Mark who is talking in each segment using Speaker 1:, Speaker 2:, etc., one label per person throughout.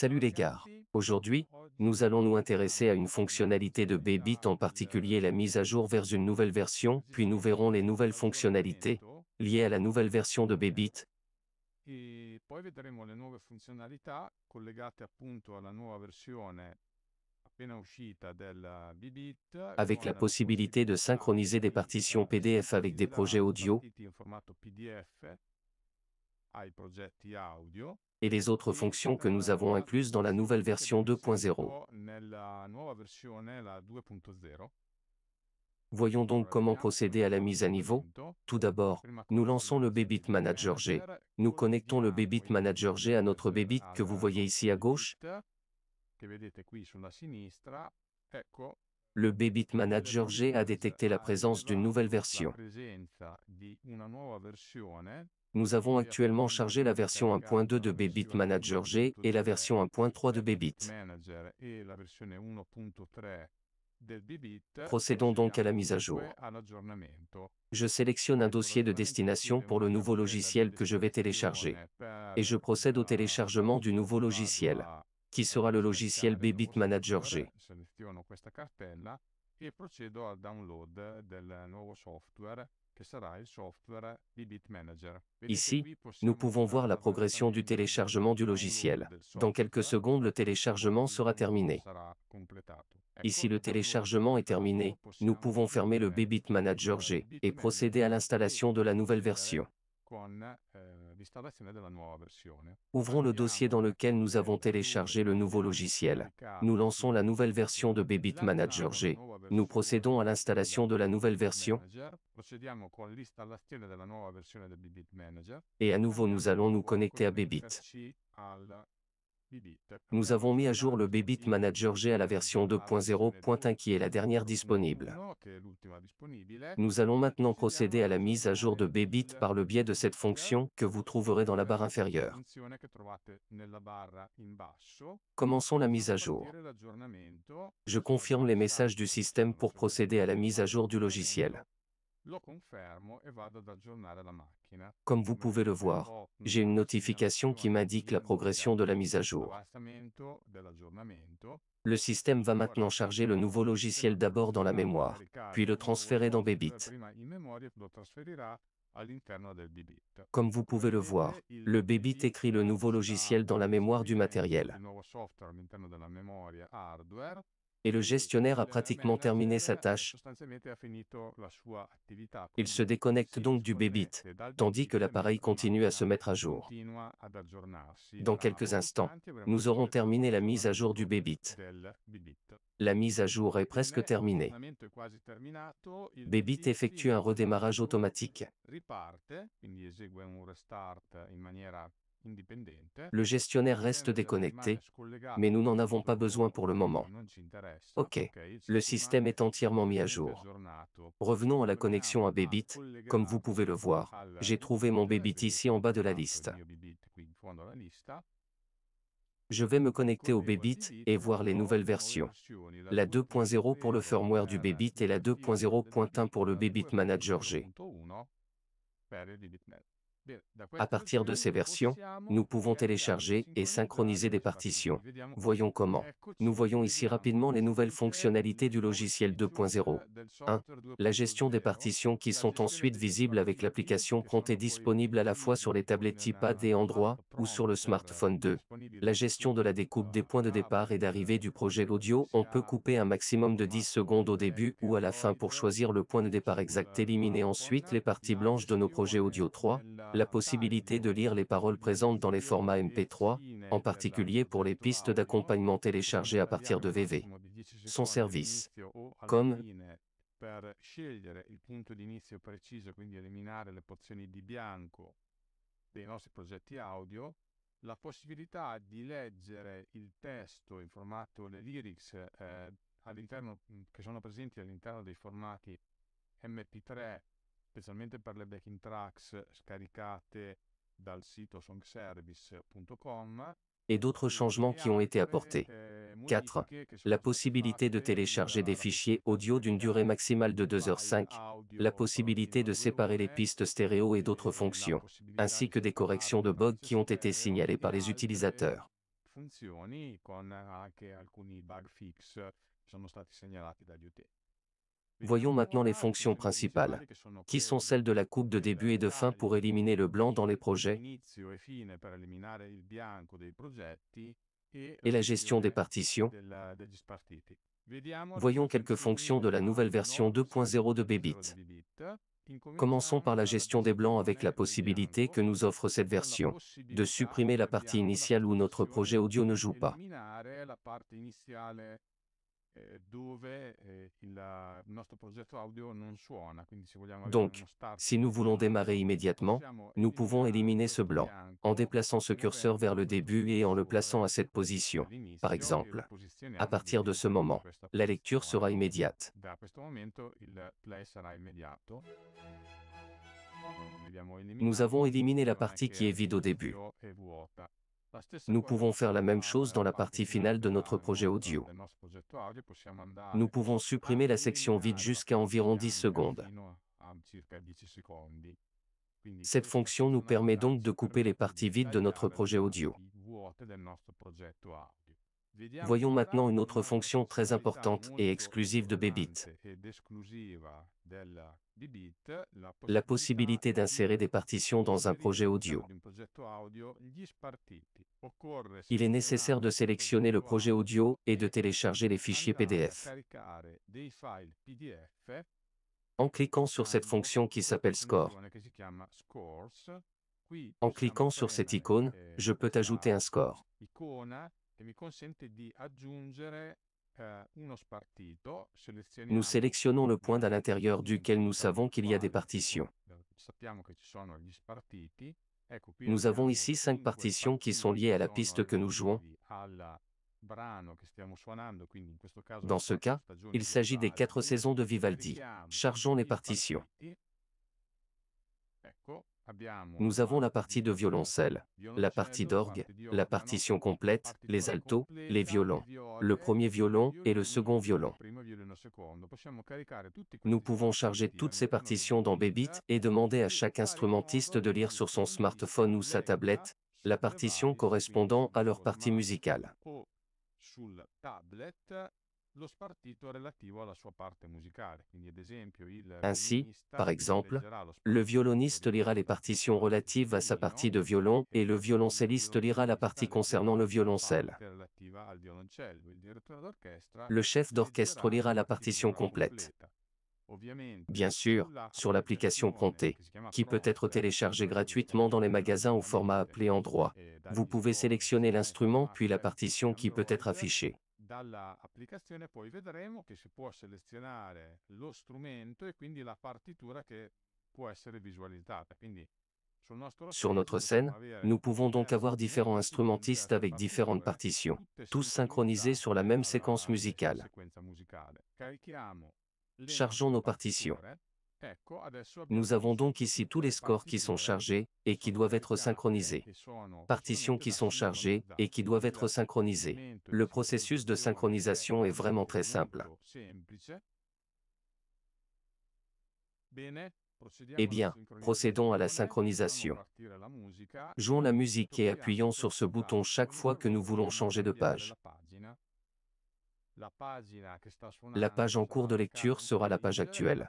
Speaker 1: Salut les gars. Aujourd'hui, nous allons nous intéresser à une fonctionnalité de B-Bit en particulier la mise à jour vers une nouvelle version, puis nous verrons les nouvelles fonctionnalités liées à la nouvelle version de B-Bit,
Speaker 2: Avec la possibilité
Speaker 1: de synchroniser des partitions PDF avec des projets audio et les autres e fonctions que nous eh, avons incluses dans la nouvelle version
Speaker 2: 2.0.
Speaker 1: Voyons donc comment procéder à la mise à niveau. Tout d'abord, nous lançons le Bebit Manager G. Nous connectons le Bebit Manager G à notre Bebit que vous voyez ici à gauche. Le Bebit Manager G a détecté la présence d'une nouvelle version. Nous avons actuellement chargé la version 1.2 de Bbit Manager G et la version 1.3 de Bbit.
Speaker 2: Procédons donc à la mise à jour.
Speaker 1: Je sélectionne un dossier de destination pour le nouveau logiciel que je vais télécharger. Et je procède au téléchargement du nouveau logiciel, qui sera le logiciel Bbit Manager G. Ici, nous pouvons voir la progression du téléchargement du logiciel. Dans quelques secondes, le téléchargement sera terminé. Ici, le téléchargement est terminé. Nous pouvons fermer le B-Bit Manager G et procéder à e l'installation de la nouvelle version.
Speaker 2: Eh, Hein.
Speaker 1: Ouvrons le dossier dans lequel nous avons téléchargé le nouveau logiciel. Nous lançons la nouvelle version de Bebit Manager G. Nous procédons à l'installation de la nouvelle version. Et à nouveau nous allons nous connecter à Bebit. Nous avons mis à jour le Bebit Manager G à la version 2.0.1 qui est la dernière disponible. Nous allons maintenant procéder à la mise à jour de B-Bit par le biais de cette fonction que vous trouverez dans la barre inférieure. Commençons la mise à jour. Je confirme les messages du système pour procéder à la mise à jour du logiciel.
Speaker 2: E Comme vous pouvez le voir, j'ai
Speaker 1: une notification qui m'indique la progression de la mise à jour. Le système va maintenant charger le nouveau logiciel d'abord dans la mémoire, puis le transférer dans BBit. Comme vous pouvez le voir, le BBIT écrit le nouveau logiciel dans la mémoire du matériel et le gestionnaire a pratiquement terminé sa tâche. Il se déconnecte donc du bébit tandis que l'appareil continue à se mettre à jour.
Speaker 2: Dans quelques instants, nous aurons terminé la mise à jour du bébit La mise à jour est presque terminée. Bebit
Speaker 1: effectue un redémarrage automatique.
Speaker 2: Le gestionnaire reste déconnecté, mais nous n'en avons pas besoin pour le moment. OK. Le système est entièrement mis à jour.
Speaker 1: Revenons à la connexion à Bebit. Comme vous pouvez le voir, j'ai trouvé mon Bebit ici en bas de la liste. Je vais me connecter au Bebit et voir les nouvelles versions. La 2.0 pour le firmware du Bebit et la 2.0.1 pour le Bebit Manager G.
Speaker 2: Ben, à partir de ces versions, nous
Speaker 1: pouvons télécharger et synchroniser des partitions. Voyons comment. Nous voyons ici rapidement les nouvelles fonctionnalités du logiciel 2.0. 1. Euh, la gestion des partitions qui sont ensuite visibles avec l'application Prompt est disponible à la fois sur les tablettes iPad et Android, ou sur le euh, smartphone 2. La gestion de la découpe des points de départ et d'arrivée du projet audio, on peut couper un maximum de 10 secondes au début ou à la fin pour choisir le point de départ exact, euh, éliminer ensuite les parties blanches de nos projets audio 3 la possibilité de lire les paroles présentes dans les formats MP3, en particulier pour les pistes d'accompagnement téléchargées à partir de VV. Son service. Comme
Speaker 2: per scegliere il punto di inizio preciso, quindi eliminare le porzioni di bianco dei nostri progetti audio, la possibilità di leggere il testo in formato lyrics eh, che sono presenti all'interno dei formati MP3
Speaker 1: et d'autres changements qui ont été apportés. 4. La possibilité de télécharger des fichiers audio d'une durée maximale de 2h05, la possibilité de séparer les pistes stéréo et d'autres e fonctions, ainsi que des corrections de bugs qui ont été signalées par les utilisateurs. Voyons maintenant les fonctions principales, qui sont celles de la euh, coupe de début et de fin pour éliminer le blanc dans les projets,
Speaker 2: e e et la
Speaker 1: gestion des partitions. Voyons quelques fonctions de la nouvelle version 2.0 de Bebit. Commençons par la gestion des blancs avec la possibilité que nous offre cette version de supprimer la partie initiale où notre projet audio ne joue pas.
Speaker 2: Donc, si nous
Speaker 1: voulons démarrer immédiatement, nous pouvons éliminer ce blanc, en déplaçant ce curseur vers le début et en le plaçant à cette position, par e exemple. À partir de ce moment, la lecture sera immédiate.
Speaker 2: Nous avons éliminé la partie qui est vide au début. Bah, nous pouvons hein, faire la
Speaker 1: même chose dans la partie finale de notre projet audio. Nous pouvons supprimer la section vide euh, jusqu'à environ 10 secondes. Cette fonction nous permet donc de couper les parties vides de notre projet audio.
Speaker 2: Voyons maintenant une autre fonction très importante et exclusive de Bbit: La
Speaker 1: possibilité d'insérer des partitions dans un projet audio.
Speaker 2: Il est nécessaire
Speaker 1: de sélectionner le projet audio et de e télécharger les fichiers PDF. En cliquant sur cette fonction qui s'appelle Score, en cliquant sur cette icône, e je peux ajouter un score.
Speaker 2: Eh, nous
Speaker 1: sélectionnons le point à l'intérieur duquel nous savons qu'il y a des partitions. Nous avons ici cinq partitions qui sont liées à la piste que nous jouons.
Speaker 2: Dans ce cas, il s'agit des quatre
Speaker 1: saisons de Vivaldi. Chargeons les partitions. Nous avons la partie de violoncelle, la partie d'orgue, la partition complète, les altos, les violons, le premier violon et le second violon. Nous pouvons charger toutes ces partitions dans B-bit et demander à chaque instrumentiste de lire sur son smartphone ou sa tablette la partition correspondant à leur partie musicale. Ainsi, par exemple, le violoniste lira les partitions relatives à sa partie de violon et le violoncelliste lira la partie concernant le violoncelle. Le chef d'orchestre lira la partition complète.
Speaker 2: Bien sûr,
Speaker 1: sur l'application Prompté, qui peut être téléchargée gratuitement dans les magasins au format appelé endroit. Vous pouvez sélectionner e l'instrument puis la partition qui peut être affichée
Speaker 2: poi vedremo che si può selezionare lo strumento e quindi la partitura che può essere visualizzata. Sur notre scène, nous
Speaker 1: pouvons donc avoir différents instrumentistes avec différentes partitions, tous synchronisés sur la même séquence musicale. Chargeons nos partitions. Nous avons donc ici tous les scores qui sont chargés et qui doivent être synchronisés. E Partitions qui sont chargées et qui doivent être synchronisées. Le e processus de synchronisation est vraiment très simple.
Speaker 2: Eh bien, procédons à la synchronisation. Jouons la
Speaker 1: musique et appuyons sur ce bouton chaque fois que nous voulons changer de page. La page en cours de lecture sera la page actuelle.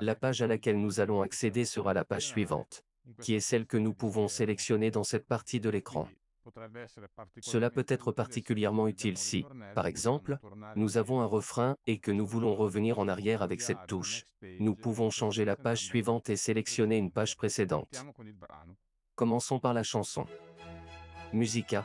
Speaker 1: La page à laquelle nous allons accéder sera la page suivante, qui est celle que nous pouvons eh, sélectionner dans cette partie de l'écran. Cela peut être particulièrement utile si, par exemple, nous avons un refrain et que nous voulons revenir en arrière avec cette touche. Nous pouvons changer la page suivante et sélectionner une page précédente. Commençons par la chanson. Musica.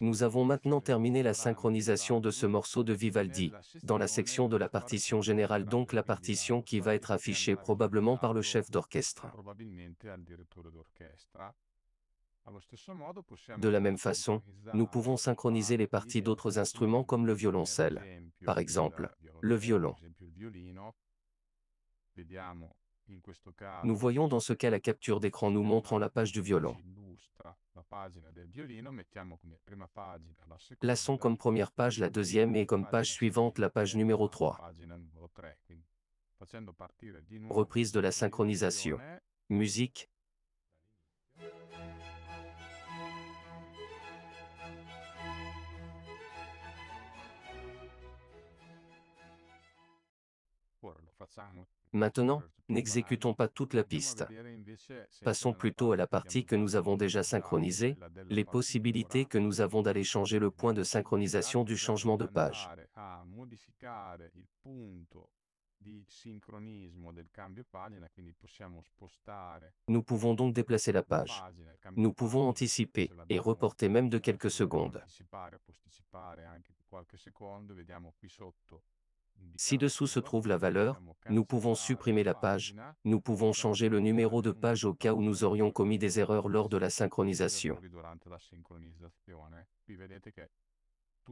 Speaker 1: Nous avons maintenant terminé la synchronisation de ce morceau de Vivaldi, dans la section de la partition générale donc la partition qui va être affichée probablement par le chef d'orchestre.
Speaker 2: De la même façon, nous pouvons
Speaker 1: synchroniser les parties d'autres instruments comme le violoncelle, par exemple, le violon. Nous voyons dans ce cas la capture d'écran nous montrant la page du violon. Plaçons comme première page la deuxième et comme page suivante la page numéro 3. Reprise de la synchronisation. Musique. Maintenant, n'exécutons pas toute la piste. Passons plutôt à la partie que nous avons déjà synchronisée, les possibilités que nous avons d'aller changer le point de synchronisation du changement de page. Nous pouvons donc déplacer la page. Nous pouvons anticiper et reporter même de quelques secondes. Si dessous se trouve la valeur, nous pouvons supprimer la page, nous pouvons changer le numéro de page au cas où nous aurions commis des erreurs lors de la synchronisation.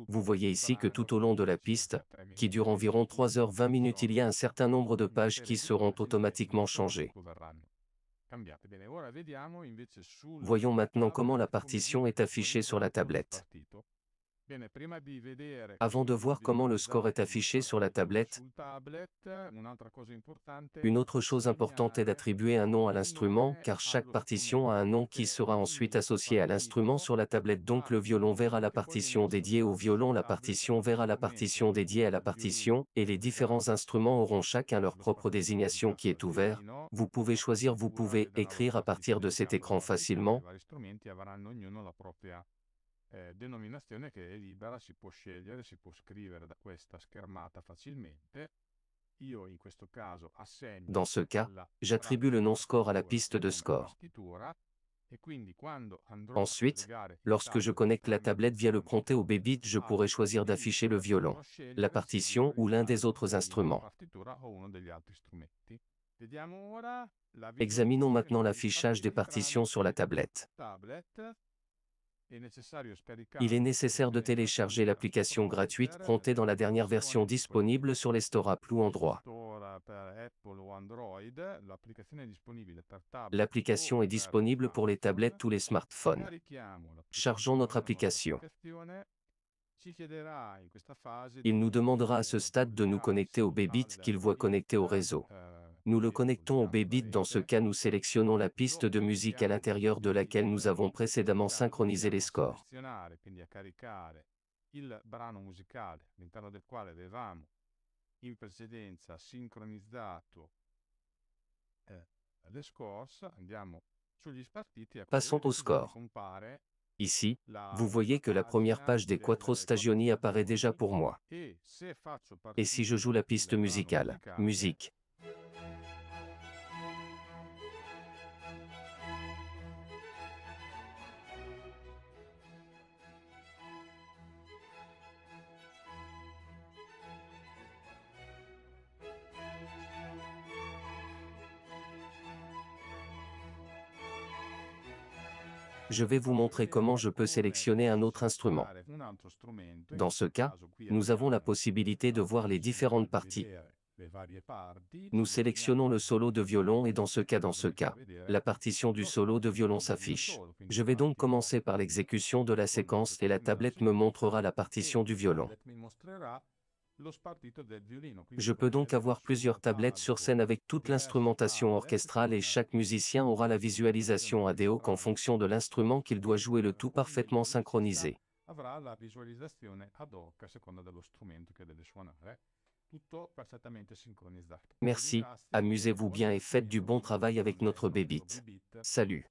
Speaker 1: Vous voyez ici que tout au long de la piste, qui dure environ 3h20 minutes, il y a un certain nombre de pages qui seront automatiquement changées. Voyons maintenant comment la partition est affichée sur la tablette.
Speaker 2: Avant de voir comment le score
Speaker 1: est affiché sur la tablette, une autre chose importante est d'attribuer un nom à l'instrument, car chaque partition a un nom qui sera ensuite associé à l'instrument sur la tablette. Donc le violon verra la e partition dédiée au violon, la partition verra la partition dédiée à la partition, et les e différents instruments auront chacun leur propre e désignation qui est ouverte, Vous pouvez choisir, vous pouvez écrire à partir de cet écran facilement.
Speaker 2: Dans ce cas,
Speaker 1: j'attribue le nom score à la piste de score.
Speaker 2: E Ensuite, lorsque je
Speaker 1: connecte la tablette via le prompté au B-Bit, je pourrais choisir d'afficher le violon, la partition ou l'un des autres instruments. Examinons maintenant l'affichage des partitions sur la tablette.
Speaker 2: Il est nécessaire
Speaker 1: de télécharger l'application gratuite promptée dans la dernière version disponible sur les stores Apple ou Android.
Speaker 2: L'application
Speaker 1: est disponible pour les tablettes ou les smartphones. Chargeons notre application. Il nous demandera à ce eh, stade de nous connecter au B-bit qu'il voit connecté au eh, réseau. Eh, nous le connectons au bébit dans ce cas nous sélectionnons la piste de musique à l'intérieur de laquelle nous avons précédemment synchronisé les scores.
Speaker 2: E Passons au score. Ici, vous voyez
Speaker 1: que la première page des Quattro Stagioni apparaît déjà pour moi. Et si je joue la piste musicale, musique, je vais vous montrer comment je peux sélectionner un autre instrument. Dans ce cas, nous avons la possibilité de voir les différentes parties. Nous sélectionnons le solo de violon et dans ce cas dans ce cas, la partition du solo de violon s'affiche. Je vais donc commencer par l'exécution de la séquence et la tablette me montrera la partition du violon. Je peux donc avoir plusieurs tablettes sur scène avec toute l'instrumentation orchestrale et chaque musicien aura la visualisation ad hoc en fonction de l'instrument qu'il doit jouer le tout parfaitement synchronisé. Merci, amusez-vous bien et faites du bon travail avec notre bébite. Salut.